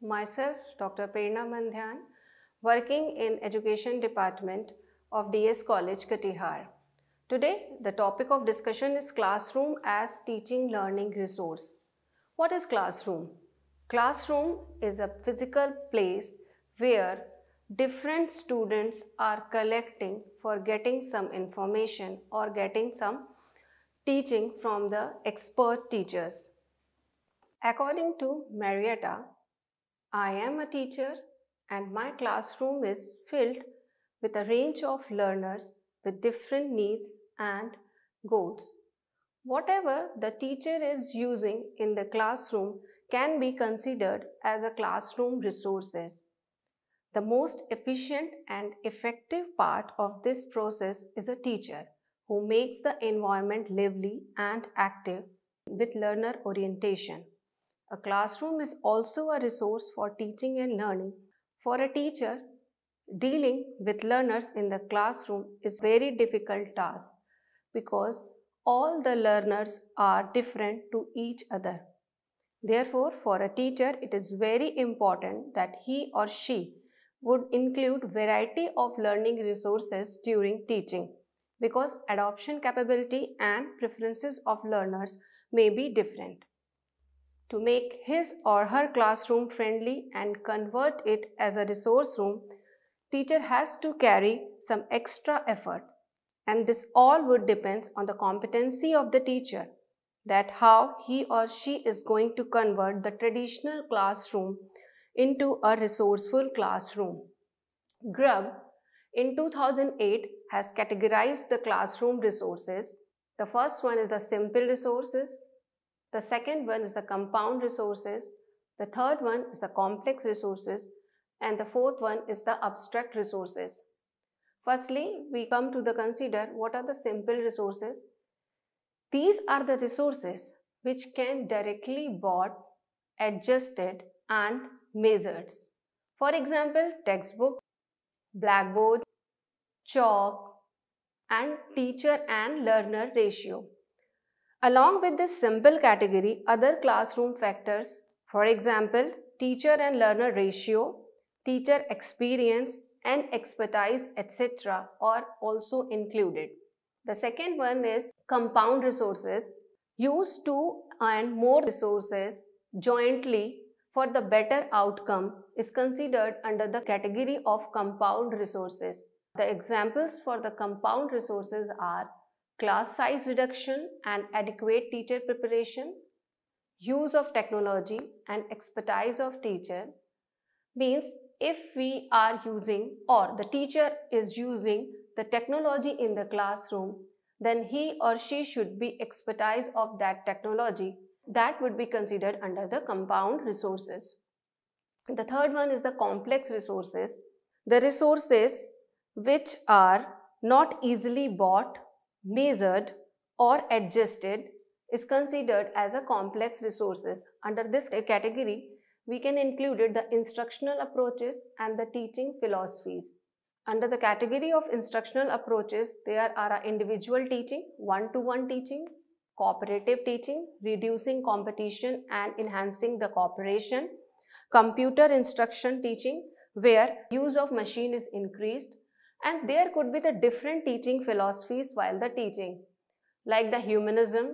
myself, Dr. Prerna Mandhyan, working in Education Department of DS College, Katihar. Today, the topic of discussion is classroom as teaching learning resource. What is classroom? Classroom is a physical place where different students are collecting for getting some information or getting some teaching from the expert teachers. According to Marietta, I am a teacher and my classroom is filled with a range of learners with different needs and goals. Whatever the teacher is using in the classroom can be considered as a classroom resources. The most efficient and effective part of this process is a teacher who makes the environment lively and active with learner orientation. A classroom is also a resource for teaching and learning. For a teacher, dealing with learners in the classroom is very difficult task because all the learners are different to each other. Therefore, for a teacher, it is very important that he or she would include variety of learning resources during teaching because adoption capability and preferences of learners may be different to make his or her classroom friendly and convert it as a resource room, teacher has to carry some extra effort. And this all would depends on the competency of the teacher that how he or she is going to convert the traditional classroom into a resourceful classroom. Grub, in 2008 has categorized the classroom resources. The first one is the simple resources, the second one is the compound resources. The third one is the complex resources. And the fourth one is the abstract resources. Firstly, we come to the consider what are the simple resources. These are the resources which can directly bought, adjusted and measured. For example, textbook, blackboard, chalk and teacher and learner ratio. Along with this simple category, other classroom factors, for example, teacher and learner ratio, teacher experience and expertise, etc. are also included. The second one is compound resources. Use two and more resources jointly for the better outcome is considered under the category of compound resources. The examples for the compound resources are class size reduction and adequate teacher preparation, use of technology and expertise of teacher means if we are using or the teacher is using the technology in the classroom, then he or she should be expertise of that technology. That would be considered under the compound resources. The third one is the complex resources. The resources which are not easily bought measured or adjusted is considered as a complex resources. Under this category, we can include the instructional approaches and the teaching philosophies. Under the category of instructional approaches, there are individual teaching, one-to-one -one teaching, cooperative teaching, reducing competition and enhancing the cooperation, computer instruction teaching, where use of machine is increased, and there could be the different teaching philosophies while the teaching like the humanism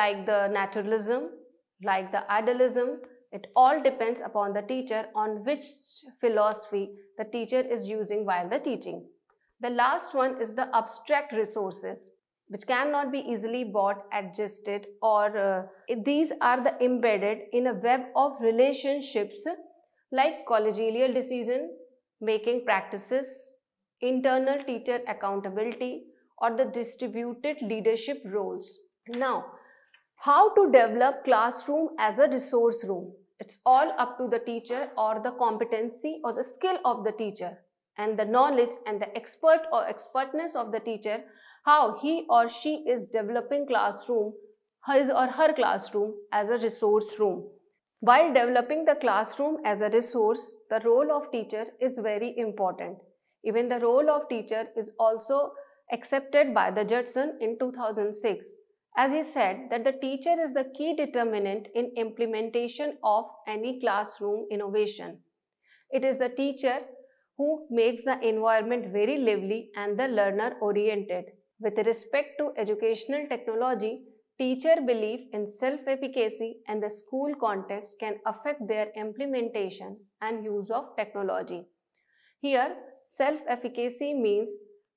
like the naturalism like the idealism it all depends upon the teacher on which philosophy the teacher is using while the teaching the last one is the abstract resources which cannot be easily bought, adjusted or uh, these are the embedded in a web of relationships like collegial decision making practices, internal teacher accountability or the distributed leadership roles. Now, how to develop classroom as a resource room? It's all up to the teacher or the competency or the skill of the teacher and the knowledge and the expert or expertness of the teacher, how he or she is developing classroom, his or her classroom as a resource room. While developing the classroom as a resource, the role of teacher is very important. Even the role of teacher is also accepted by the Judson in 2006 as he said that the teacher is the key determinant in implementation of any classroom innovation. It is the teacher who makes the environment very lively and the learner oriented. With respect to educational technology, teacher belief in self-efficacy and the school context can affect their implementation and use of technology. Here, self-efficacy means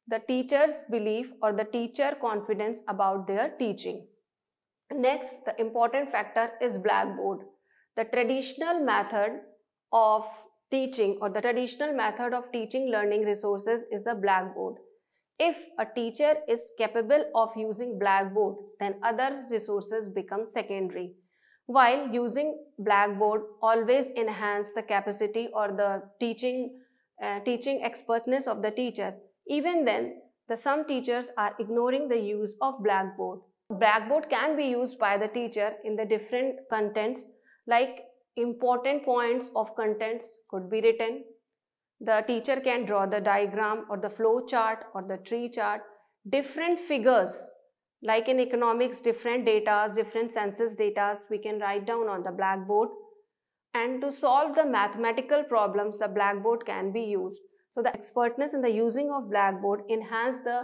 the teacher's belief or the teacher confidence about their teaching. Next, the important factor is blackboard. The traditional method of teaching or the traditional method of teaching learning resources is the blackboard. If a teacher is capable of using blackboard, then other resources become secondary. While using blackboard always enhance the capacity or the teaching uh, teaching expertness of the teacher. Even then, the some teachers are ignoring the use of blackboard. Blackboard can be used by the teacher in the different contents like important points of contents could be written. The teacher can draw the diagram or the flow chart or the tree chart. Different figures like in economics, different data, different census data we can write down on the blackboard and to solve the mathematical problems the blackboard can be used. So the expertness in the using of blackboard enhance the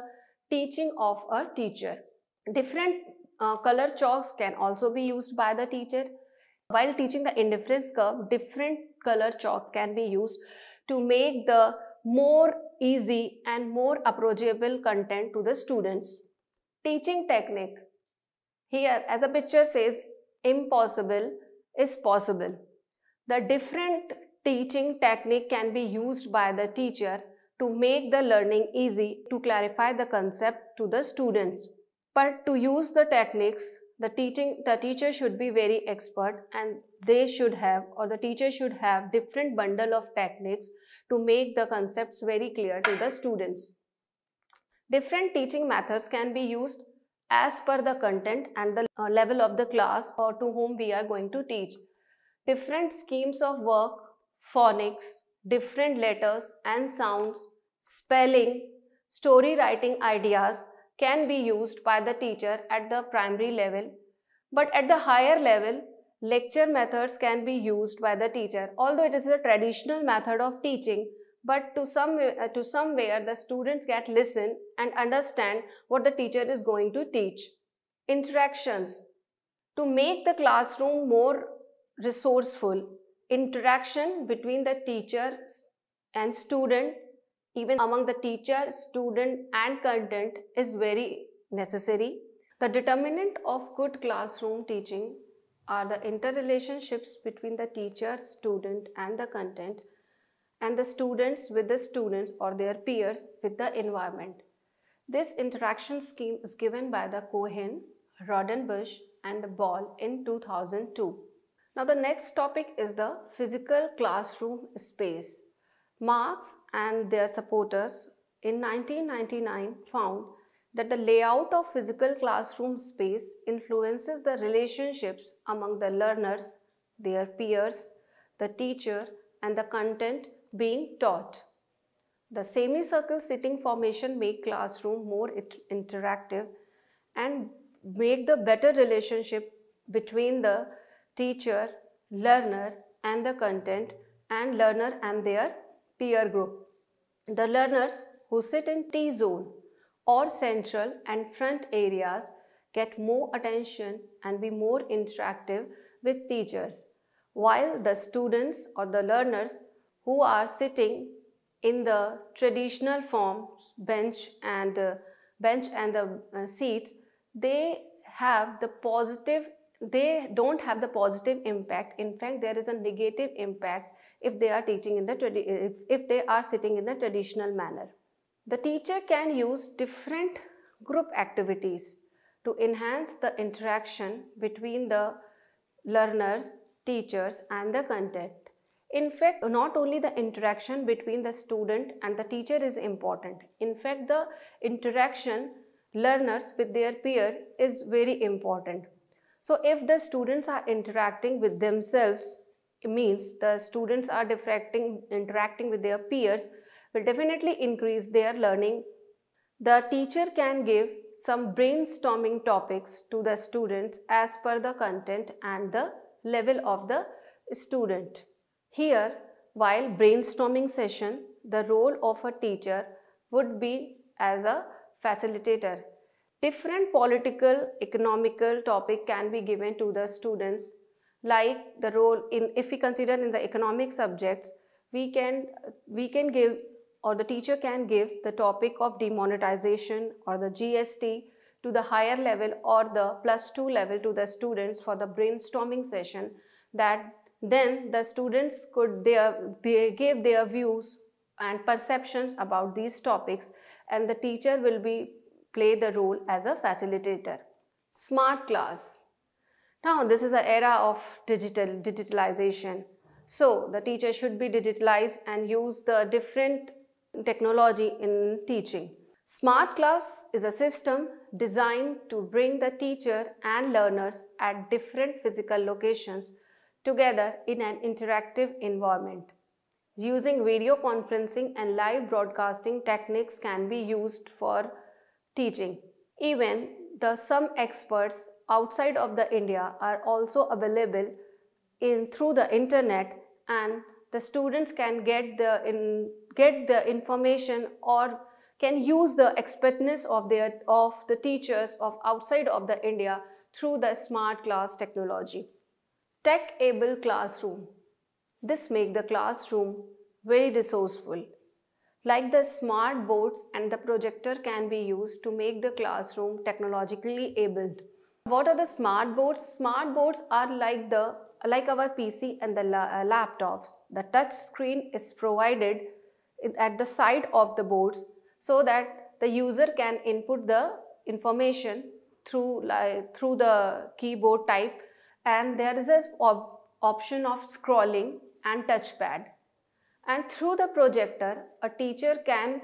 teaching of a teacher. Different uh, color chalks can also be used by the teacher. While teaching the indifference curve, different color chalks can be used to make the more easy and more approachable content to the students. Teaching technique. Here, as the picture says, impossible is possible. The different teaching technique can be used by the teacher to make the learning easy to clarify the concept to the students. But to use the techniques, the teaching the teacher should be very expert and they should have or the teacher should have different bundle of techniques to make the concepts very clear to the students. Different teaching methods can be used as per the content and the uh, level of the class or to whom we are going to teach different schemes of work, phonics, different letters and sounds, spelling, story writing ideas can be used by the teacher at the primary level. But at the higher level, lecture methods can be used by the teacher. Although it is a traditional method of teaching, but to some uh, to somewhere the students get listen and understand what the teacher is going to teach interactions to make the classroom more resourceful interaction between the teachers and student even among the teacher student and content is very necessary the determinant of good classroom teaching are the interrelationships between the teacher student and the content and the students with the students or their peers with the environment this interaction scheme is given by the cohen Roddenbush, and ball in 2002 now the next topic is the physical classroom space. Marx and their supporters in 1999 found that the layout of physical classroom space influences the relationships among the learners, their peers, the teacher and the content being taught. The semicircle sitting formation make classroom more interactive and make the better relationship between the teacher, learner and the content and learner and their peer group. The learners who sit in T-zone or central and front areas get more attention and be more interactive with teachers, while the students or the learners who are sitting in the traditional form bench and uh, bench and the uh, seats, they have the positive they don't have the positive impact. In fact, there is a negative impact if they are teaching in the if, if they are sitting in the traditional manner. The teacher can use different group activities to enhance the interaction between the learners, teachers and the content. In fact, not only the interaction between the student and the teacher is important. In fact, the interaction learners with their peer is very important. So if the students are interacting with themselves, it means the students are interacting with their peers, will definitely increase their learning. The teacher can give some brainstorming topics to the students as per the content and the level of the student. Here, while brainstorming session, the role of a teacher would be as a facilitator Different political, economical topic can be given to the students like the role in, if we consider in the economic subjects, we can, we can give or the teacher can give the topic of demonetization or the GST to the higher level or the plus two level to the students for the brainstorming session that then the students could they they give their views and perceptions about these topics and the teacher will be play the role as a facilitator. Smart class. Now this is an era of digital digitalization. So the teacher should be digitalized and use the different technology in teaching. Smart class is a system designed to bring the teacher and learners at different physical locations together in an interactive environment. Using video conferencing and live broadcasting techniques can be used for teaching. Even the some experts outside of the India are also available in through the internet and the students can get the in, get the information or can use the expertness of their of the teachers of outside of the India through the smart class technology. Tech-able classroom. This make the classroom very resourceful like the smart boards and the projector can be used to make the classroom technologically abled. What are the smart boards? Smart boards are like the like our PC and the la uh, laptops. The touch screen is provided at the side of the boards so that the user can input the information through uh, through the keyboard type and there is a op option of scrolling and touchpad and through the projector, a teacher can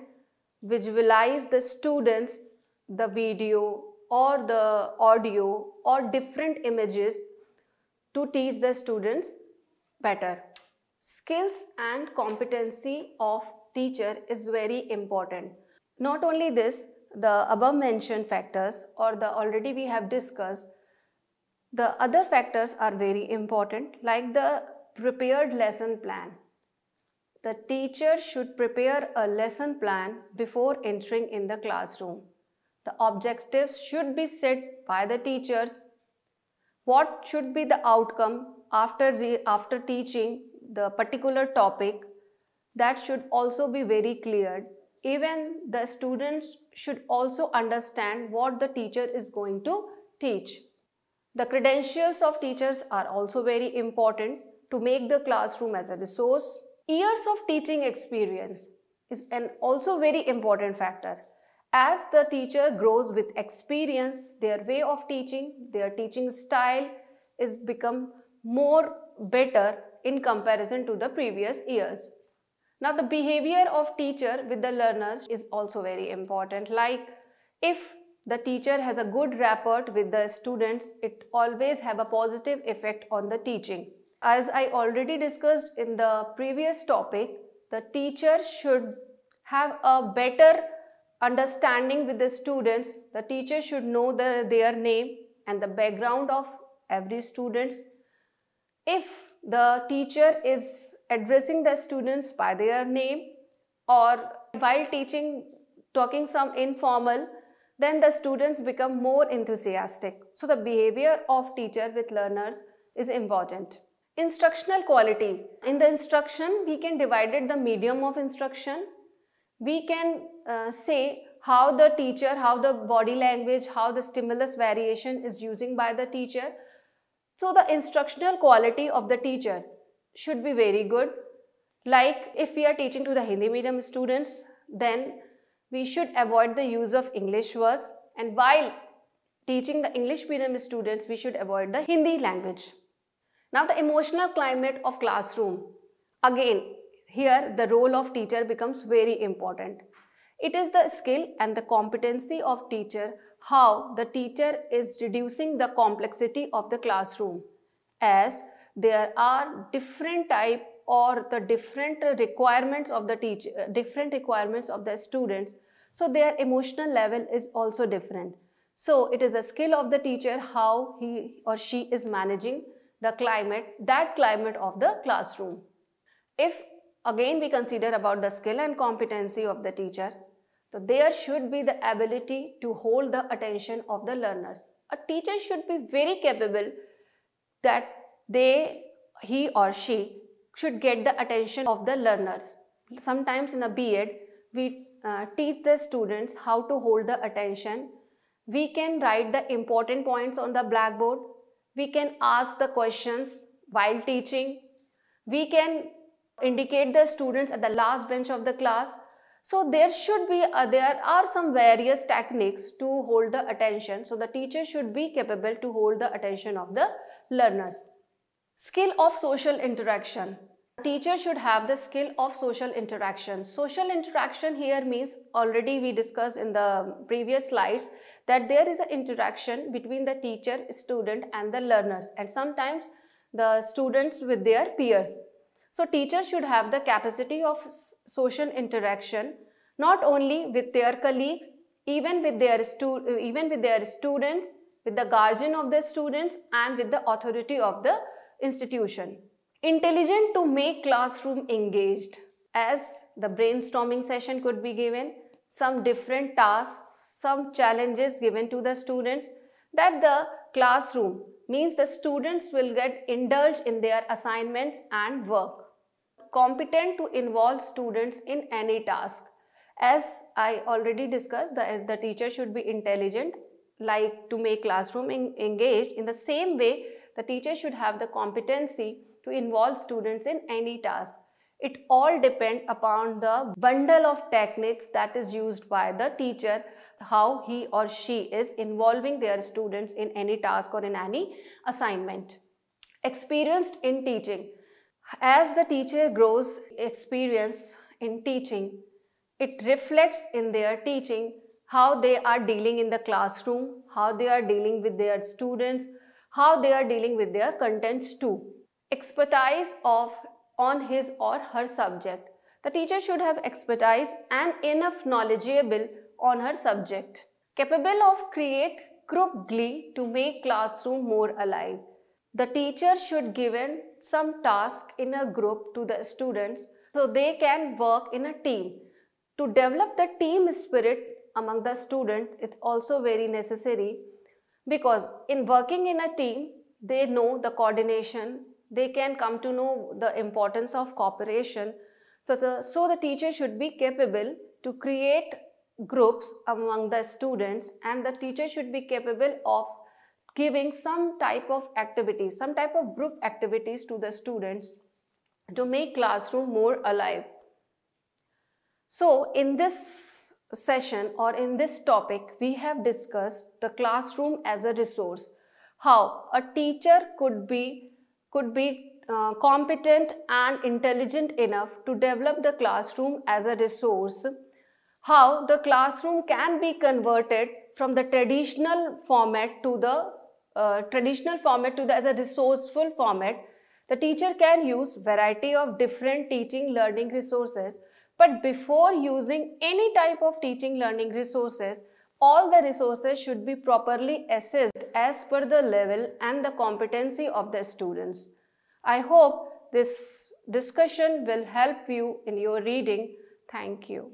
visualize the students, the video or the audio or different images to teach the students better. Skills and competency of teacher is very important. Not only this, the above mentioned factors or the already we have discussed, the other factors are very important like the prepared lesson plan. The teacher should prepare a lesson plan before entering in the classroom. The objectives should be set by the teachers. What should be the outcome after, after teaching the particular topic that should also be very clear. Even the students should also understand what the teacher is going to teach. The credentials of teachers are also very important to make the classroom as a resource Years of teaching experience is an also very important factor. As the teacher grows with experience, their way of teaching, their teaching style is become more better in comparison to the previous years. Now the behavior of teacher with the learners is also very important. Like if the teacher has a good rapport with the students, it always have a positive effect on the teaching as I already discussed in the previous topic, the teacher should have a better understanding with the students. The teacher should know the, their name and the background of every students. If the teacher is addressing the students by their name or while teaching, talking some informal, then the students become more enthusiastic. So the behavior of teacher with learners is important. Instructional quality. In the instruction, we can divide it the medium of instruction. We can uh, say how the teacher, how the body language, how the stimulus variation is using by the teacher. So the instructional quality of the teacher should be very good. Like if we are teaching to the Hindi medium students, then we should avoid the use of English words and while teaching the English medium students, we should avoid the Hindi language. Now the emotional climate of classroom. Again, here the role of teacher becomes very important. It is the skill and the competency of teacher how the teacher is reducing the complexity of the classroom as there are different type or the different requirements of the teacher, different requirements of the students. So their emotional level is also different. So it is the skill of the teacher how he or she is managing the climate, that climate of the classroom. If again we consider about the skill and competency of the teacher, so there should be the ability to hold the attention of the learners. A teacher should be very capable that they, he or she should get the attention of the learners. Sometimes in a B.Ed, we uh, teach the students how to hold the attention. We can write the important points on the blackboard we can ask the questions while teaching. We can indicate the students at the last bench of the class. So there should be, uh, there are some various techniques to hold the attention. So the teacher should be capable to hold the attention of the learners. Skill of social interaction. Teacher should have the skill of social interaction. Social interaction here means already we discussed in the previous slides that there is an interaction between the teacher, student and the learners and sometimes the students with their peers. So teachers should have the capacity of social interaction not only with their colleagues, even with their, even with their students, with the guardian of the students and with the authority of the institution. Intelligent to make classroom engaged as the brainstorming session could be given, some different tasks, some challenges given to the students that the classroom means the students will get indulged in their assignments and work. Competent to involve students in any task. As I already discussed, the, the teacher should be intelligent, like to make classroom in, engaged. In the same way, the teacher should have the competency to involve students in any task. It all depends upon the bundle of techniques that is used by the teacher, how he or she is involving their students in any task or in any assignment. Experienced in teaching. As the teacher grows experience in teaching, it reflects in their teaching how they are dealing in the classroom, how they are dealing with their students, how they are dealing with their contents too expertise of on his or her subject. The teacher should have expertise and enough knowledgeable on her subject. Capable of create group glee to make classroom more alive. The teacher should given some task in a group to the students so they can work in a team. To develop the team spirit among the student, it's also very necessary because in working in a team, they know the coordination they can come to know the importance of cooperation. So the, so the teacher should be capable to create groups among the students and the teacher should be capable of giving some type of activities, some type of group activities to the students to make classroom more alive. So in this session or in this topic, we have discussed the classroom as a resource, how a teacher could be could be uh, competent and intelligent enough to develop the classroom as a resource, how the classroom can be converted from the traditional format to the uh, traditional format to the as a resourceful format, the teacher can use variety of different teaching learning resources. But before using any type of teaching learning resources, all the resources should be properly assessed as per the level and the competency of the students. I hope this discussion will help you in your reading. Thank you.